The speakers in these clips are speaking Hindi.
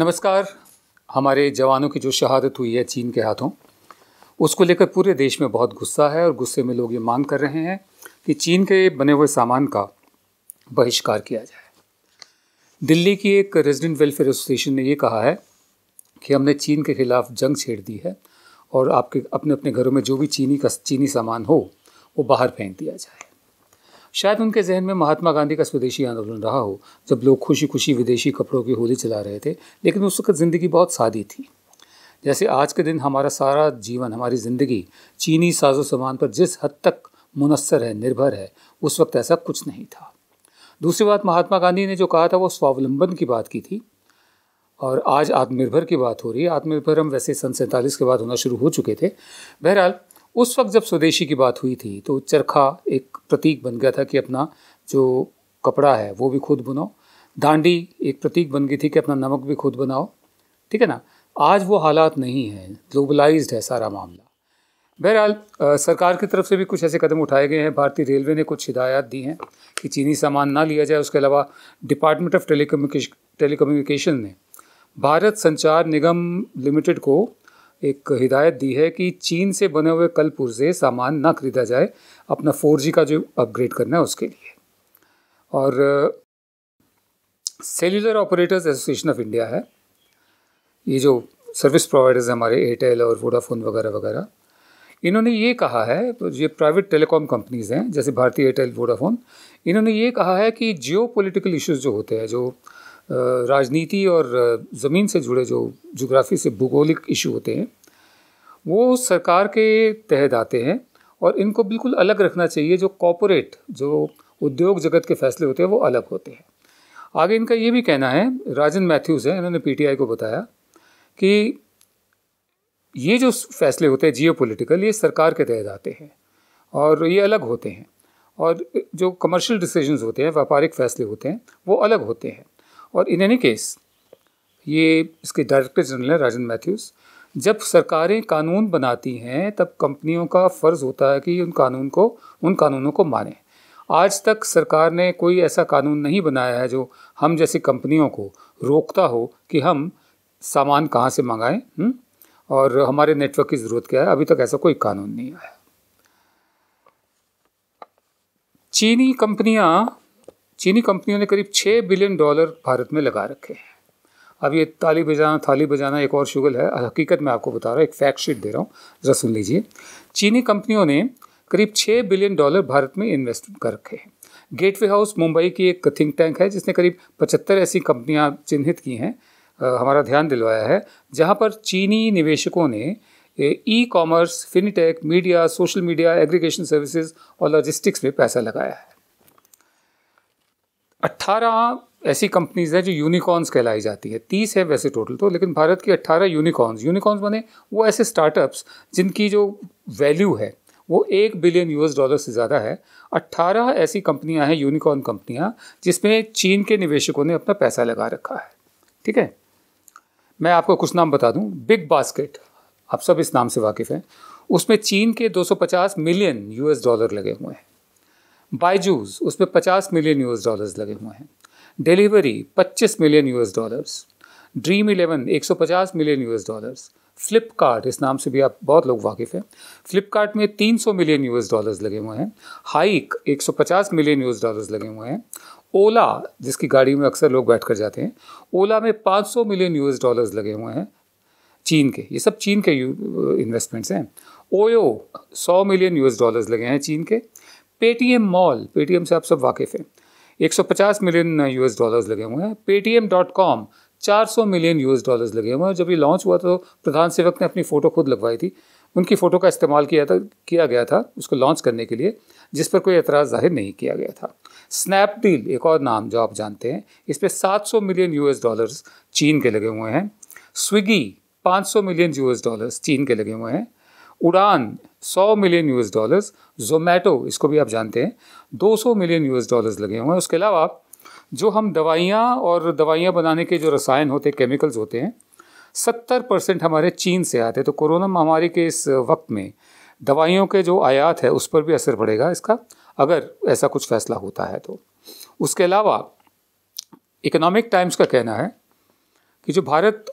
नमस्कार हमारे जवानों की जो शहादत हुई है चीन के हाथों उसको लेकर पूरे देश में बहुत गुस्सा है और गुस्से में लोग ये मांग कर रहे हैं कि चीन के बने हुए सामान का बहिष्कार किया जाए दिल्ली की एक रेजिडेंट वेलफेयर एसोसिएशन ने ये कहा है कि हमने चीन के खिलाफ जंग छेड़ दी है और आपके अपने अपने घरों में जो भी चीनी का चीनी सामान हो वो बाहर फेंक दिया जाए शायद उनके जहन में महात्मा गांधी का स्वदेशी आंदोलन रहा हो जब लोग खुशी खुशी विदेशी कपड़ों की होली चला रहे थे लेकिन उस वक्त ज़िंदगी बहुत सादी थी जैसे आज के दिन हमारा सारा जीवन हमारी ज़िंदगी चीनी साजो सामान पर जिस हद तक मुनसर है निर्भर है उस वक्त ऐसा कुछ नहीं था दूसरी बात महात्मा गांधी ने जो कहा था वो स्वावलंबन की बात की थी और आज आत्मनिर्भर की बात हो रही है आत्मनिर्भर हम वैसे सन सैंतालीस के बाद होना शुरू हो चुके थे बहरहाल उस वक्त जब स्वदेशी की बात हुई थी तो चरखा एक प्रतीक बन गया था कि अपना जो कपड़ा है वो भी खुद बुनो दांडी एक प्रतीक बन गई थी कि अपना नमक भी खुद बनाओ ठीक है ना आज वो हालात नहीं हैं ग्लोबलाइज्ड है सारा मामला बहरहाल सरकार की तरफ से भी कुछ ऐसे कदम उठाए गए हैं भारतीय रेलवे ने कुछ हिदायत दी हैं कि चीनी सामान ना लिया जाए उसके अलावा डिपार्टमेंट ऑफ टेली टेलीकम्युनिकेशन ने भारत संचार निगम लिमिटेड को एक हिदायत दी है कि चीन से बने हुए कल पुर्जे सामान ना खरीदा जाए अपना फोर जी का जो अपग्रेड करना है उसके लिए और cellular operators association of India है ये जो सर्विस प्रोवाइडर्स हैं हमारे एयरटेल और वोडाफोन वगैरह वगैरह इन्होंने ये कहा है तो ये प्राइवेट टेलीकॉम कंपनीज़ हैं जैसे भारतीय एयरटेल वोडाफोन इन्होंने ये कहा है कि जियो पोलिटिकल इशूज़ जो होते हैं जो राजनीति और ज़मीन से जुड़े जो जोग्राफी से भूगोलिक इशू होते हैं वो सरकार के तहत आते हैं और इनको बिल्कुल अलग रखना चाहिए जो कॉपोरेट जो उद्योग जगत के फैसले होते हैं वो अलग होते हैं आगे इनका ये भी कहना है राजन मैथ्यूज़ हैं इन्होंने पी को बताया कि ये जो फैसले होते हैं जियो पोलिटिकल ये सरकार के तहत आते हैं और ये अलग होते हैं और जो कमर्शियल डिसीजंस होते हैं व्यापारिक फैसले होते हैं वो अलग होते हैं और इन एनी केस ये इसके डायरेक्टर जनरल हैं राजन मैथ्यूज़ जब सरकारें कानून बनाती हैं तब कंपनियों का फ़र्ज़ होता है कि उन कानून को उन कानूनों को माने आज तक सरकार ने कोई ऐसा कानून नहीं बनाया है जो हम जैसी कंपनियों को रोकता हो कि हम सामान कहाँ से मंगाएं हम्म? और हमारे नेटवर्क की ज़रूरत क्या है अभी तक ऐसा कोई कानून नहीं आया चीनी कंपनियाँ चीनी कंपनियों ने करीब छः बिलियन डॉलर भारत में लगा रखे हैं अब ये ताली बजाना थाली बजाना एक और शुगल है हकीकत में आपको बता रहा हूँ एक फैक्ट शीट दे रहा हूँ ज़रा सुन लीजिए चीनी कंपनियों ने करीब छः बिलियन डॉलर भारत में इन्वेस्ट कर रखे हैं गेटवे हाउस मुंबई की एक थिंक टैंक है जिसने करीब पचहत्तर ऐसी कंपनियाँ चिन्हित की हैं हमारा ध्यान दिलवाया है जहाँ पर चीनी निवेशकों ने e commerce fintech media social media aggregation services और लॉजिस्टिक्स में पैसा लगाया है अट्ठारह ऐसी कंपनीज हैं जो यूनिकॉर्न्स कहलाई जाती है तीस है वैसे टोटल तो लेकिन भारत की अट्ठारह यूनिकॉर्न्स यूनिकॉर्न्स बने वो ऐसे स्टार्टअप्स जिनकी जो वैल्यू है वो एक बिलियन यूएस डॉलर से ज़्यादा है अट्ठारह ऐसी कंपनियां हैं यूनिकॉर्न कंपनियां जिसमें चीन के निवेशकों ने अपना पैसा लगा रखा है ठीक है मैं आपको कुछ नाम बता दूं बिग बास्केट आप सब इस नाम से वाकिफ़ हैं उसमें चीन के 250 मिलियन यूएस डॉलर लगे हुए हैं बाइजूज उस पर पचास मिलियन यूएस डॉलर्स लगे हुए हैं डिलीवरी पच्चीस million US dollars dream eleven पचास मिलियन यूएस डॉलर्स फ्लिपकार्ट इस नाम से भी आप बहुत लोग वाकिफ़ हैं फ्लिपकार्ट में 300 मिलियन यूएस डॉलर्स लगे हुए हैं हाइक 150 मिलियन यूएस डॉलर्स लगे हुए हैं ओला जिसकी गाड़ी में अक्सर लोग बैठ कर जाते हैं ओला में 500 मिलियन यूएस डॉलर्स लगे हुए हैं चीन के ये सब चीन के इन्वेस्टमेंट्स हैं ओयो 100 मिलियन यूएस डॉलर्स लगे हैं चीन के पेटीएम मॉल पेटीएम से आप सब वाकिफ़ हैं 150 मिलियन यूएस डॉलर्स लगे हुए हैं पेटीएम डॉट कॉम चार मिलियन यूएस डॉलर्स लगे हुए हैं जब ये लॉन्च हुआ तो प्रधान सेवक ने अपनी फ़ोटो खुद लगवाई थी उनकी फ़ोटो का इस्तेमाल किया था किया गया था उसको लॉन्च करने के लिए जिस पर कोई एतराज़ जाहिर नहीं किया गया था स्नैपडील एक और नाम जो आप जानते हैं इस पर सात मिलियन यूएस डॉलर्स चीन के लगे हुए हैं स्विगी 500 मिलियन यूएस डॉलर्स चीन के लगे हुए हैं उड़ान 100 मिलियन यूएस डॉलर्स जोमेटो इसको भी आप जानते हैं 200 मिलियन यूएस डॉलर्स लगे हुए हैं उसके अलावा जो हम दवाइयाँ और दवाइयाँ बनाने के जो रसायन होते हैं केमिकल्स होते हैं सत्तर परसेंट हमारे चीन से आते हैं तो कोरोना महामारी के इस वक्त में दवाइयों के जो आयात है उस पर भी असर पड़ेगा इसका अगर ऐसा कुछ फैसला होता है तो उसके अलावा इकोनॉमिक टाइम्स का कहना है कि जो भारत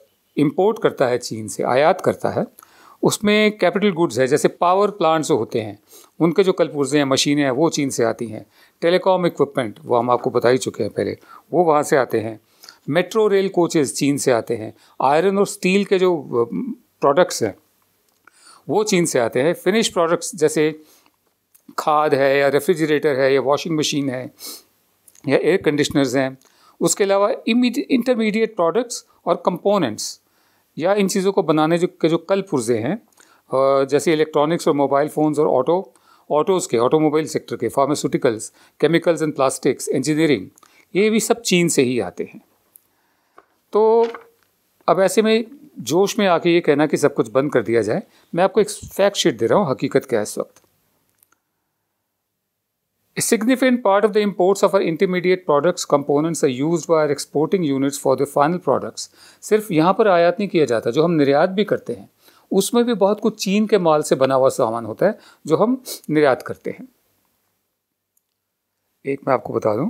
इम्पोर्ट करता है चीन से आयात करता है उसमें कैपिटल गुड्स है जैसे पावर प्लांट्स होते हैं उनके जो कल पुर्जे हैं मशीनें हैं वो चीन से आती हैं टेलीकॉम इक्विपमेंट वो हम आपको बता ही चुके हैं पहले वो वहाँ से आते हैं मेट्रो रेल कोचेज़ चीन से आते हैं आयरन और स्टील के जो प्रोडक्ट्स हैं वो चीन से आते हैं फिनिश प्रोडक्ट्स जैसे खाद है या रेफ्रिजरेटर है या वॉशिंग मशीन है या एयर कंडीशनर्स हैं उसके अलावा इंटरमीडिएट प्रोडक्ट्स और कंपोनेंट्स या इन चीज़ों को बनाने जो के जो कल पुर्जे हैं जैसे इलेक्ट्रॉनिक्स और मोबाइल फ़ोन्स और ऑटो ऑटोज़ के ऑटोमोबाइल सेक्टर के pharmaceuticals chemicals and plastics engineering ये भी सब चीन से ही आते हैं तो अब ऐसे में जोश में आके ये कहना कि सब कुछ बंद कर दिया जाए मैं आपको एक फैक्ट शीट दे रहा हूँ हकीकत क्या है इस वक्त A significant part of the imports of our intermediate products components are used by our exporting units for the final products. सिर्फ यहाँ पर आयात नहीं किया जाता जो हम निर्यात भी करते हैं उसमें भी बहुत कुछ चीन के माल से बना हुआ सामान होता है जो हम निर्यात करते हैं एक मैं आपको बता दूं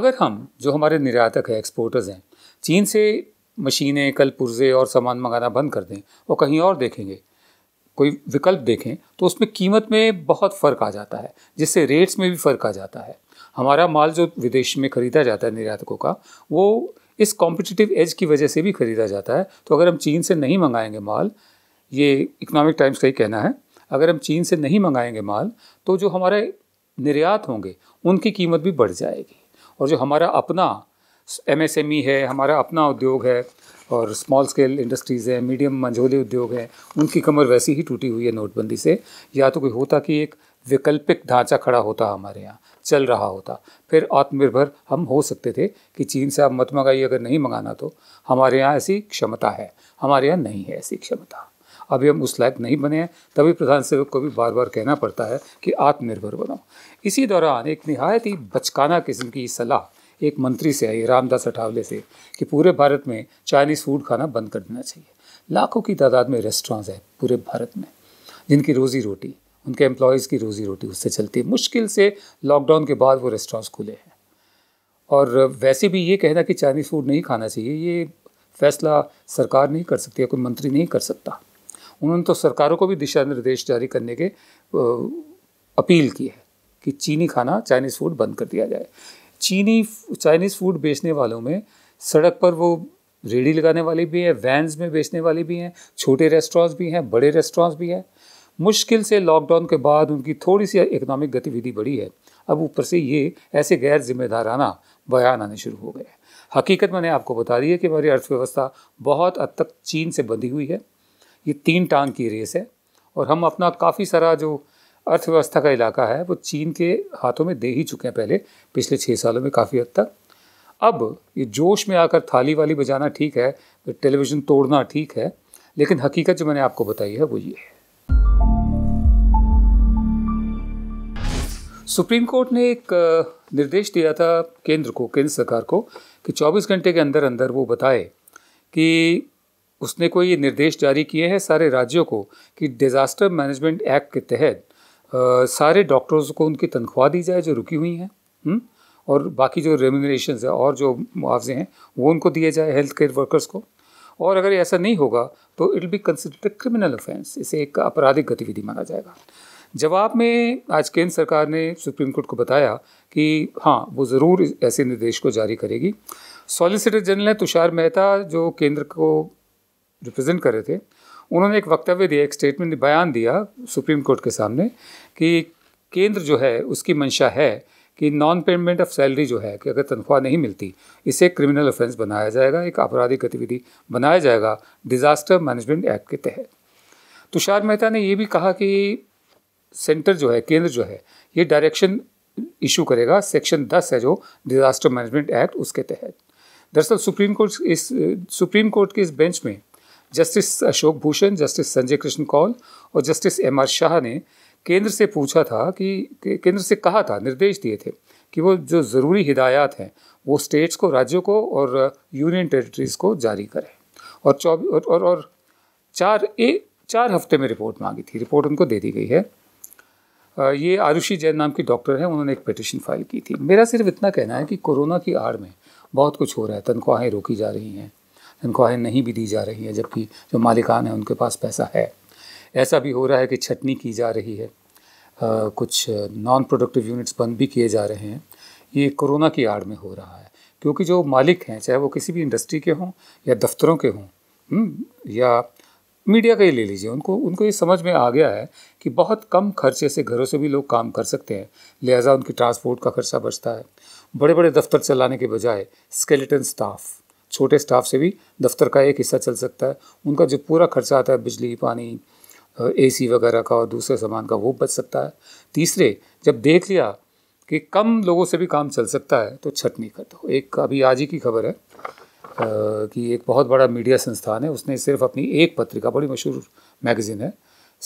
अगर हम जो हमारे निर्यातक हैं एक्सपोर्टर्स हैं चीन से मशीनें कल पुर्जे और सामान मंगाना बंद कर दें और कहीं और देखेंगे कोई विकल्प देखें तो उसमें कीमत में बहुत फ़र्क आ जाता है जिससे रेट्स में भी फ़र्क आ जाता है हमारा माल जो विदेश में ख़रीदा जाता है निर्यातकों का वो इस कॉम्पिटिटिव एज की वजह से भी ख़रीदा जाता है तो अगर हम चीन से नहीं मंगाएंगे माल ये इकोनॉमिक टाइम्स का ही कहना है अगर हम चीन से नहीं मंगाएंगे माल तो जो हमारे निर्यात होंगे उनकी कीमत भी बढ़ जाएगी और जो हमारा अपना एम है हमारा अपना उद्योग है और स्मॉल स्केल इंडस्ट्रीज़ हैं मीडियम मंझोले उद्योग हैं उनकी कमर वैसी ही टूटी हुई है नोटबंदी से या तो कोई होता कि एक वैकल्पिक ढांचा खड़ा होता हमारे यहाँ चल रहा होता फिर आत्मनिर्भर हम हो सकते थे कि चीन से आप मत मंगाइए अगर नहीं मंगाना तो हमारे यहाँ ऐसी क्षमता है हमारे यहाँ नहीं है ऐसी क्षमता अभी हम उस लायक नहीं बने हैं तभी प्रधान सेवक को भी बार बार कहना पड़ता है कि आत्मनिर्भर बनो इसी दौरान एक नहायत ही बचकाना किस्म की सलाह एक मंत्री से आई रामदास अठावले से कि पूरे भारत में चाइनीज़ फूड खाना बंद कर देना चाहिए लाखों की तादाद में रेस्टोरेंट्स हैं पूरे भारत में जिनकी रोज़ी रोटी उनके एम्प्लॉयज़ की रोज़ी रोटी उससे चलती है मुश्किल से लॉकडाउन के बाद वो रेस्टोरेंट्स खुले हैं और वैसे भी ये कहना कि चाइनीज़ फूड नहीं खाना चाहिए ये फैसला सरकार नहीं कर सकती या कोई मंत्री नहीं कर सकता उन्होंने तो सरकारों को भी दिशा निर्देश जारी करने के अपील की है कि चीनी खाना चाइनीज़ फूड बंद कर दिया जाए चीनी चाइनीज़ फूड बेचने वालों में सड़क पर वो रेडी लगाने वाले भी हैं वैन्स में बेचने वाले भी हैं छोटे रेस्टोरेंट्स भी हैं बड़े रेस्टोरेंट्स भी हैं मुश्किल से लॉकडाउन के बाद उनकी थोड़ी सी इकोनॉमिक गतिविधि बढ़ी है अब ऊपर से ये ऐसे गैर जिम्मेदाराना बयान आने शुरू हो गए हकीकत मैंने आपको बता दी है कि हमारी अर्थव्यवस्था बहुत हद तक चीन से बंधी हुई है ये तीन टांग की रेस है और हम अपना काफ़ी सारा जो अर्थव्यवस्था का इलाका है वो चीन के हाथों में दे ही चुके हैं पहले पिछले छः सालों में काफ़ी हद तक अब ये जोश में आकर थाली वाली बजाना ठीक है तो टेलीविज़न तोड़ना ठीक है लेकिन हकीकत जो मैंने आपको बताई है वो ये है सुप्रीम कोर्ट ने एक निर्देश दिया था केंद्र को केंद्र सरकार को कि 24 घंटे के अंदर अंदर वो बताए कि उसने कोई निर्देश जारी किए हैं सारे राज्यों को कि डिज़ास्टर मैनेजमेंट एक्ट के तहत सारे डॉक्टर्स को उनकी तनख्वाह दी जाए जो रुकी हुई हैं हम्म? और बाकी जो रेम्यूनरेशन है और जो मुआवजे हैं वो उनको दिए जाए हेल्थ केयर वर्कर्स को और अगर ऐसा नहीं होगा तो it be considered criminal offence इसे एक आपराधिक गतिविधि माना जाएगा जवाब में आज केंद्र सरकार ने सुप्रीम कोर्ट को बताया कि हाँ वो ज़रूर ऐसे निर्देश को जारी करेगी सॉलिसिटर जनरल तुषार मेहता जो केंद्र को रिप्रेजेंट कर रहे थे उन्होंने एक वक्तव्य दिया एक स्टेटमेंट बयान दिया सुप्रीम कोर्ट के सामने कि केंद्र जो है उसकी मंशा है कि नॉन पेमेंट ऑफ सैलरी जो है कि अगर तनख्वाह नहीं मिलती इसे क्रिमिनल ऑफेंस बनाया जाएगा एक आपराधिक गतिविधि बनाया जाएगा डिज़ास्टर मैनेजमेंट एक्ट के तहत तुषार मेहता ने यह भी कहा कि सेंटर जो है केंद्र जो है ये डायरेक्शन इशू करेगा सेक्शन 10 है जो डिज़ास्टर मैनेजमेंट एक्ट उसके तहत दरअसल सुप्रीम कोर्ट इस सुप्रीम कोर्ट के इस बेंच में जस्टिस अशोक भूषण जस्टिस संजय कृष्ण कौल और जस्टिस एम आर शाह ने केंद्र से पूछा था कि केंद्र से कहा था निर्देश दिए थे कि वो जो ज़रूरी हिदायत हैं वो स्टेट्स को राज्यों को और यूनियन टेरिटरीज़ को जारी करें और चौबीस और, और, और चार ए चार हफ्ते में रिपोर्ट मांगी थी रिपोर्ट उनको दे दी गई है ये आरुषि जैन नाम की डॉक्टर हैं उन्होंने एक पिटिशन फाइल की थी मेरा सिर्फ इतना कहना है कि कोरोना की आड़ में बहुत कुछ हो रहा है तनख्वाहें रोकी जा रही हैं तनख्वाहें नहीं भी दी जा रही है जबकि जो मालिकान हैं उनके पास पैसा है ऐसा भी हो रहा है कि छटनी की जा रही है आ, कुछ नॉन प्रोडक्टिव यूनिट्स बंद भी किए जा रहे हैं ये कोरोना की आड़ में हो रहा है क्योंकि जो मालिक हैं चाहे वो किसी भी इंडस्ट्री के हों या दफ्तरों के हों हम्म, या मीडिया का ही ले लीजिए उनको उनको ये समझ में आ गया है कि बहुत कम खर्चे से घरों से भी लोग काम कर सकते हैं लिहाजा उनकी ट्रांसपोर्ट का खर्चा बचता है बड़े बड़े दफ्तर चलाने के बजाय स्केलेटन स्टाफ छोटे स्टाफ से भी दफ्तर का एक हिस्सा चल सकता है उनका जो पूरा खर्चा आता है बिजली पानी एसी वगैरह का और दूसरे सामान का वो बच सकता है तीसरे जब देख लिया कि कम लोगों से भी काम चल सकता है तो छटनी कर दो एक अभी आज ही की खबर है कि एक बहुत बड़ा मीडिया संस्थान है उसने सिर्फ अपनी एक पत्रिका बड़ी मशहूर मैगज़ीन है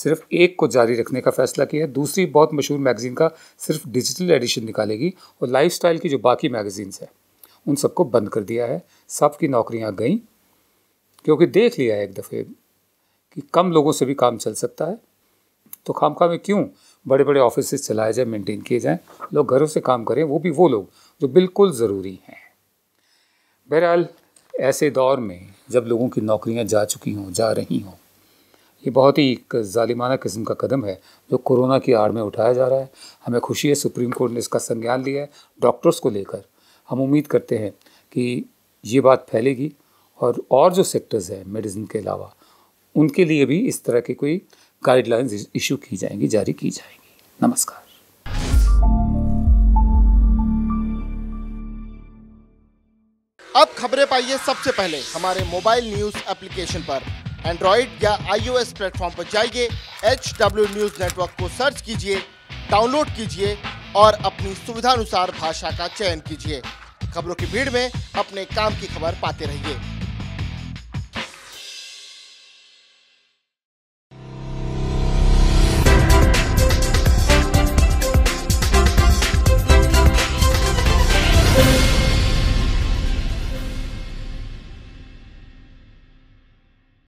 सिर्फ एक को जारी रखने का फैसला किया है दूसरी बहुत मशहूर मैगज़ीन का सिर्फ डिजिटल एडिशन निकालेगी और लाइफस्टाइल की जो बाकी मैगज़ीन्स है उन सबको बंद कर दिया है सब की नौकरियां गई क्योंकि देख लिया है एक दफ़े कि कम लोगों से भी काम चल सकता है तो खाम खा में क्यों बड़े बड़े ऑफिस चलाए जाए मेंटेन किए जाएँ लोग घरों से काम करें वो भी वो लोग जो बिल्कुल ज़रूरी हैं बहरहाल ऐसे दौर में जब लोगों की नौकरियां जा चुकी हों जा रही हों ये बहुत ही एक ालिमाना किस्म का कदम है जो कोरोना की आड़ में उठाया जा रहा है हमें खुशी है सुप्रीम कोर्ट ने इसका संज्ञान लिया है डॉक्टर्स को लेकर हम उम्मीद करते हैं कि ये बात फैलेगी और और जो सेक्टर्स हैं मेडिसिन के अलावा उनके लिए भी इस तरह की कोई गाइडलाइंस इशू की जाएंगी जारी की जाएंगी नमस्कार अब खबरें पाइए सबसे पहले हमारे मोबाइल न्यूज एप्लीकेशन पर एंड्रॉइड या आईओएस प्लेटफॉर्म पर जाइए एच डब्ल्यू न्यूज नेटवर्क को सर्च कीजिए डाउनलोड कीजिए और अपनी सुविधानुसार भाषा का चयन कीजिए खबरों की भीड़ में अपने काम की खबर पाते रहिए